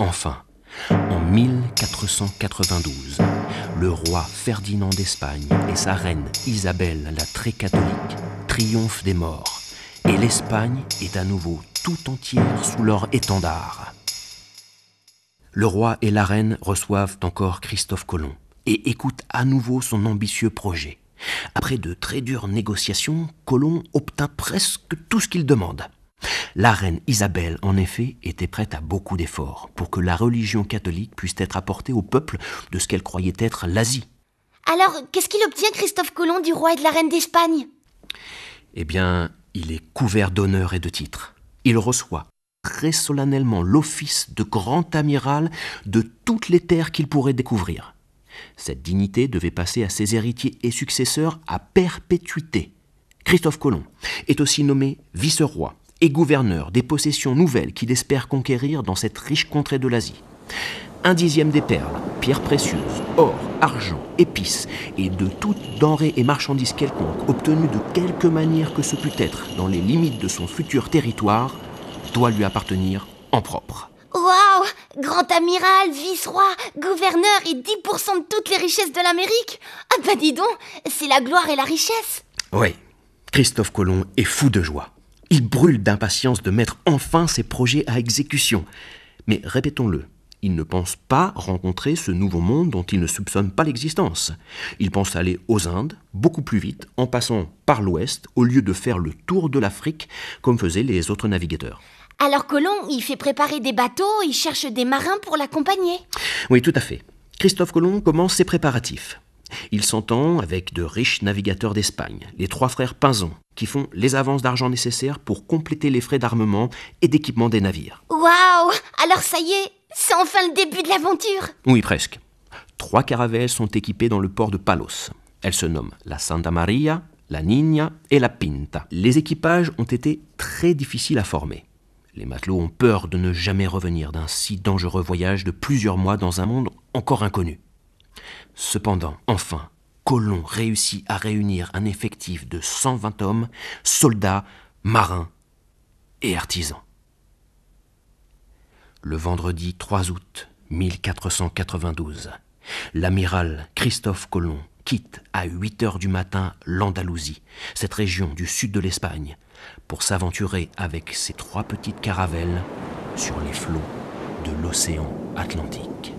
Enfin, en 1492, le roi Ferdinand d'Espagne et sa reine Isabelle la très catholique triomphent des morts et l'Espagne est à nouveau tout entière sous leur étendard. Le roi et la reine reçoivent encore Christophe Colomb et écoutent à nouveau son ambitieux projet. Après de très dures négociations, Colomb obtint presque tout ce qu'il demande. La reine Isabelle, en effet, était prête à beaucoup d'efforts pour que la religion catholique puisse être apportée au peuple de ce qu'elle croyait être l'Asie. Alors, qu'est-ce qu'il obtient Christophe Colomb du roi et de la reine d'Espagne Eh bien, il est couvert d'honneur et de titres. Il reçoit très solennellement l'office de grand amiral de toutes les terres qu'il pourrait découvrir. Cette dignité devait passer à ses héritiers et successeurs à perpétuité. Christophe Colomb est aussi nommé vice-roi et gouverneur des possessions nouvelles qu'il espère conquérir dans cette riche contrée de l'Asie. Un dixième des perles, pierres précieuses, or, argent, épices et de toutes denrées et marchandises quelconques obtenues de quelque manière que ce pût être dans les limites de son futur territoire, doit lui appartenir en propre. Waouh Grand amiral, vice-roi, gouverneur et 10% de toutes les richesses de l'Amérique Ah bah dis donc, c'est la gloire et la richesse Oui, Christophe Colomb est fou de joie. Il brûle d'impatience de mettre enfin ses projets à exécution. Mais répétons-le, il ne pense pas rencontrer ce nouveau monde dont il ne soupçonne pas l'existence. Il pense aller aux Indes, beaucoup plus vite, en passant par l'Ouest, au lieu de faire le tour de l'Afrique comme faisaient les autres navigateurs. Alors Colomb, il fait préparer des bateaux, il cherche des marins pour l'accompagner. Oui, tout à fait. Christophe Colomb commence ses préparatifs. Il s'entend avec de riches navigateurs d'Espagne, les trois frères Pinzon, qui font les avances d'argent nécessaires pour compléter les frais d'armement et d'équipement des navires. Waouh Alors ça y est, c'est enfin le début de l'aventure Oui, presque. Trois caravelles sont équipées dans le port de Palos. Elles se nomment la Santa Maria, la Niña et la Pinta. Les équipages ont été très difficiles à former. Les matelots ont peur de ne jamais revenir d'un si dangereux voyage de plusieurs mois dans un monde encore inconnu. Cependant, enfin, Colomb réussit à réunir un effectif de 120 hommes, soldats, marins et artisans. Le vendredi 3 août 1492, l'amiral Christophe Colomb quitte à 8 heures du matin l'Andalousie, cette région du sud de l'Espagne, pour s'aventurer avec ses trois petites caravelles sur les flots de l'océan Atlantique.